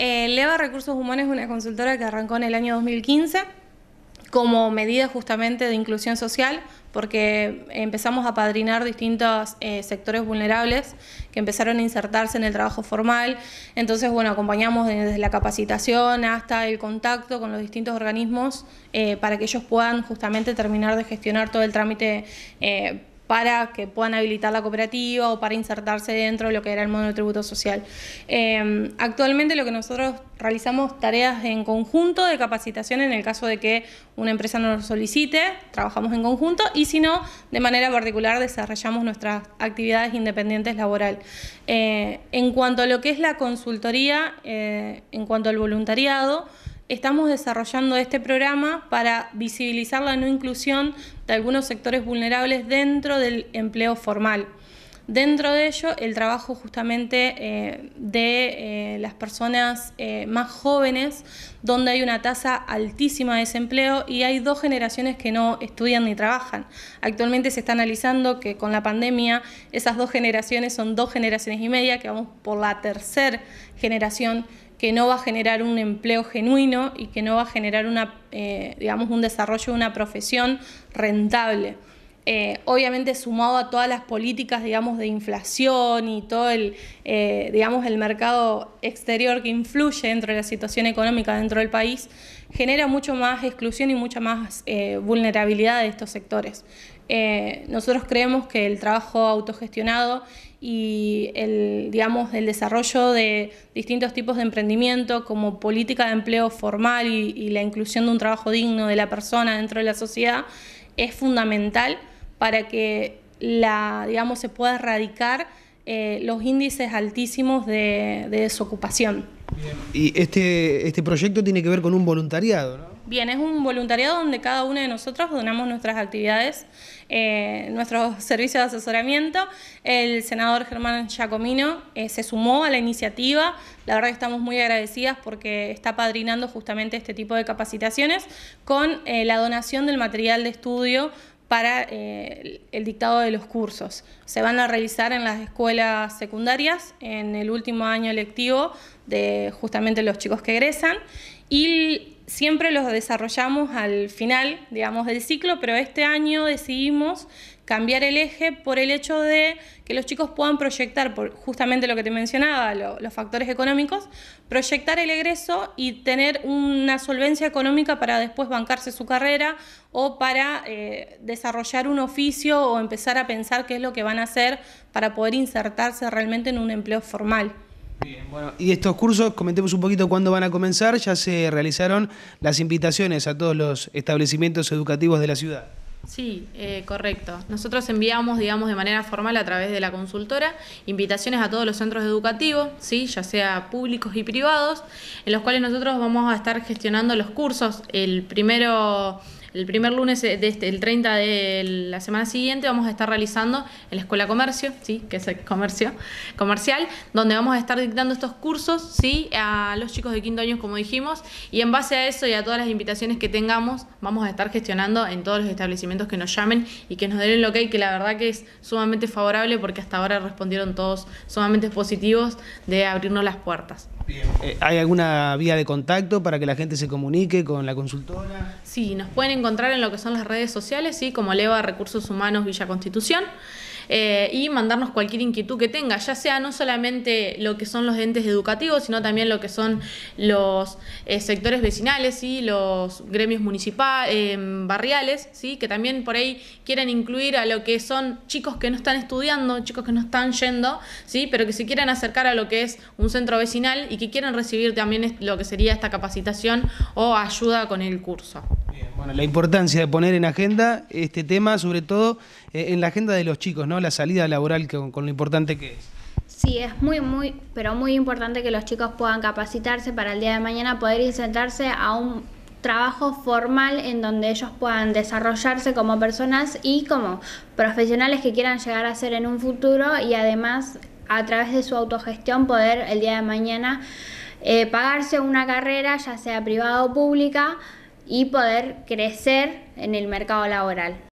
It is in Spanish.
Eh, Leva Recursos Humanos es una consultora que arrancó en el año 2015 como medida justamente de inclusión social, porque empezamos a padrinar distintos eh, sectores vulnerables que empezaron a insertarse en el trabajo formal. Entonces, bueno, acompañamos desde la capacitación hasta el contacto con los distintos organismos eh, para que ellos puedan justamente terminar de gestionar todo el trámite eh, para que puedan habilitar la cooperativa o para insertarse dentro de lo que era el tributo social. Em, actualmente lo que nosotros realizamos tareas en conjunto de capacitación en el caso de que una empresa nos solicite, trabajamos en conjunto y si no, de manera particular desarrollamos nuestras actividades independientes laboral. Eh, en cuanto a lo que es la consultoría, eh, en cuanto al voluntariado, estamos desarrollando este programa para visibilizar la no inclusión de algunos sectores vulnerables dentro del empleo formal. Dentro de ello, el trabajo justamente eh, de eh, las personas eh, más jóvenes, donde hay una tasa altísima de desempleo y hay dos generaciones que no estudian ni trabajan. Actualmente se está analizando que con la pandemia esas dos generaciones son dos generaciones y media, que vamos por la tercera generación que no va a generar un empleo genuino y que no va a generar una, un desarrollo de una profesión rentable. Eh, obviamente sumado a todas las políticas, digamos, de inflación y todo el, eh, digamos, el mercado exterior que influye dentro de la situación económica dentro del país, genera mucho más exclusión y mucha más eh, vulnerabilidad de estos sectores. nosotros creemos que el trabajo autogestionado y el, digamos, el desarrollo de distintos tipos de emprendimiento como política de empleo formal y la inclusión de un trabajo digno de la persona dentro de la sociedad es fundamental para que la, digamos, se pueda erradicar eh, los índices altísimos de, desocupación. Y este, este proyecto tiene que ver con un voluntariado, ¿no? Bien, es un voluntariado donde cada uno de nosotros donamos nuestras actividades, eh, nuestros servicios de asesoramiento. El senador Germán Giacomino eh, se sumó a la iniciativa. La verdad que estamos muy agradecidas porque está padrinando justamente este tipo de capacitaciones con la donación del material de estudio para eh, el dictado de los cursos. Se van a realizar en las escuelas secundarias en el último año lectivo de justamente los chicos que egresan y siempre los desarrollamos al final, digamos, del ciclo, pero este año decidimos cambiar el eje por el hecho de que los chicos puedan proyectar, justamente lo que te mencionaba, los factores económicos, proyectar el egreso y tener una solvencia económica para después bancarse su carrera o para eh, desarrollar un oficio o empezar a pensar qué es lo que van a hacer para poder insertarse realmente en un empleo formal. Bien, bueno, y estos cursos, comentemos un poquito cuándo van a comenzar. Ya se realizaron las invitaciones a todos los establecimientos educativos de la ciudad. Sí, eh, correcto. Nosotros enviamos, digamos, de manera formal a través de la consultora invitaciones a todos los centros educativos, ¿sí? ya sea públicos y privados, en los cuales nosotros vamos a estar gestionando los cursos. El primero el primer lunes, de este, el 30 de la semana siguiente, vamos a estar realizando en la Escuela Comercio, ¿sí? que es comercio comercial, donde vamos a estar dictando estos cursos ¿sí? a los chicos de quinto año, como dijimos, y en base a eso y a todas las invitaciones que tengamos, vamos a estar gestionando en todos los establecimientos que nos llamen y que nos den el ok, que la verdad que es sumamente favorable porque hasta ahora respondieron todos sumamente positivos de abrirnos las puertas. Eh, ¿Hay alguna vía de contacto para que la gente se comunique con la consultora? Sí, nos pueden encontrar en lo que son las redes sociales, como Leva Recursos Humanos Villa Constitución. Eh, y mandarnos cualquier inquietud que tenga, ya sea no solamente lo que son los entes educativos, sino también lo que son los eh, sectores vecinales, ¿sí? los gremios municipales, eh, barriales, ¿sí? que también por ahí quieren incluir a lo que son chicos que no están estudiando, chicos que no están yendo, ¿sí? pero que se quieran acercar a lo que es un centro vecinal y que quieran recibir también lo que sería esta capacitación o ayuda con el curso. Bueno, la importancia de poner en agenda este tema, sobre todo eh, en la agenda de los chicos, ¿no? La salida laboral con, lo importante que es. Sí, es muy, muy, pero muy importante que los chicos puedan capacitarse para el día de mañana poder insertarse a un trabajo formal en donde ellos puedan desarrollarse como personas y como profesionales que quieran llegar a ser en un futuro y además a través de su autogestión poder el día de mañana eh, pagarse una carrera, ya sea privada o pública, y poder crecer en el mercado laboral.